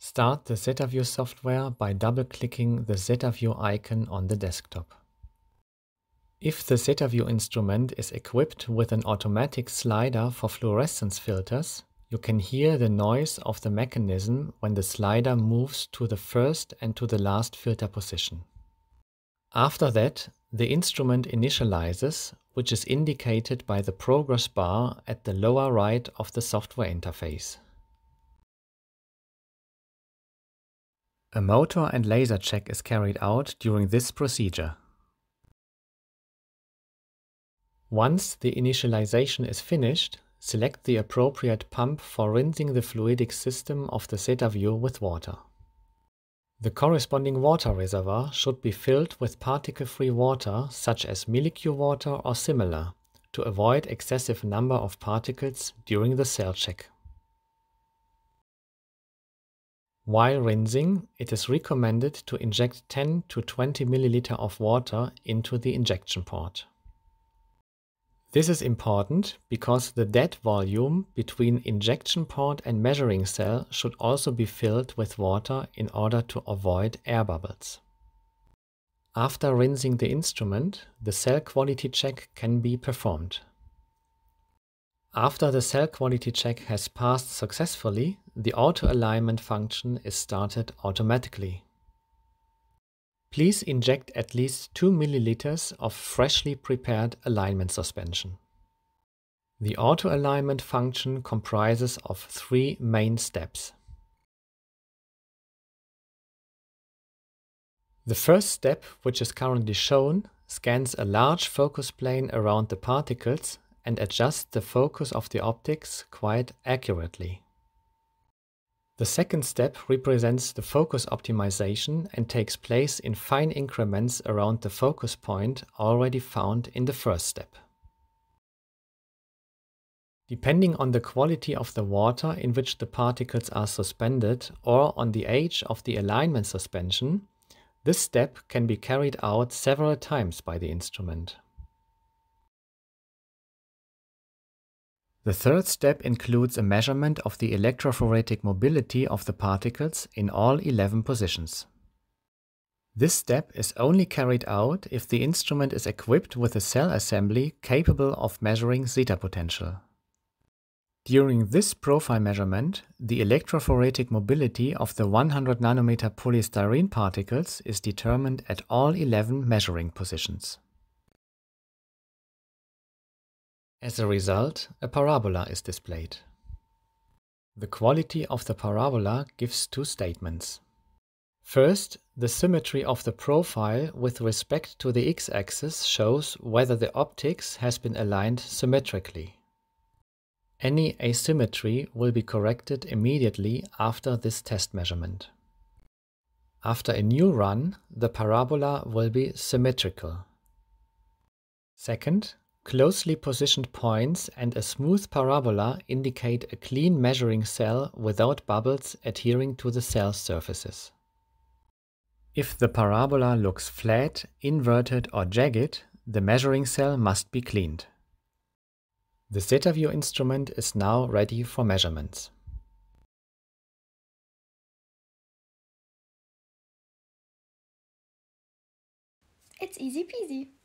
Start the ZetaView software by double-clicking the ZetaView icon on the desktop. If the ZetaView instrument is equipped with an automatic slider for fluorescence filters, you can hear the noise of the mechanism when the slider moves to the first and to the last filter position. After that, the instrument initializes, which is indicated by the progress bar at the lower right of the software interface. A motor and laser check is carried out during this procedure. Once the initialization is finished, select the appropriate pump for rinsing the fluidic system of the ZetaView with water. The corresponding water reservoir should be filled with particle-free water such as millicule water or similar to avoid excessive number of particles during the cell check. While rinsing, it is recommended to inject 10 to 20 milliliter of water into the injection port. This is important because the dead volume between injection port and measuring cell should also be filled with water in order to avoid air bubbles. After rinsing the instrument, the cell quality check can be performed. After the cell quality check has passed successfully, the auto-alignment function is started automatically. Please inject at least 2 milliliters of freshly prepared alignment suspension. The auto-alignment function comprises of three main steps. The first step, which is currently shown, scans a large focus plane around the particles and adjust the focus of the optics quite accurately. The second step represents the focus optimization and takes place in fine increments around the focus point already found in the first step. Depending on the quality of the water in which the particles are suspended or on the age of the alignment suspension, this step can be carried out several times by the instrument. The third step includes a measurement of the electrophoretic mobility of the particles in all 11 positions. This step is only carried out if the instrument is equipped with a cell assembly capable of measuring zeta potential. During this profile measurement, the electrophoretic mobility of the 100 nanometer polystyrene particles is determined at all 11 measuring positions. As a result, a parabola is displayed. The quality of the parabola gives two statements. First, the symmetry of the profile with respect to the x-axis shows whether the optics has been aligned symmetrically. Any asymmetry will be corrected immediately after this test measurement. After a new run, the parabola will be symmetrical. Second, Closely positioned points and a smooth parabola indicate a clean measuring cell without bubbles adhering to the cell surfaces. If the parabola looks flat, inverted or jagged, the measuring cell must be cleaned. The ZetaView instrument is now ready for measurements. It's easy peasy.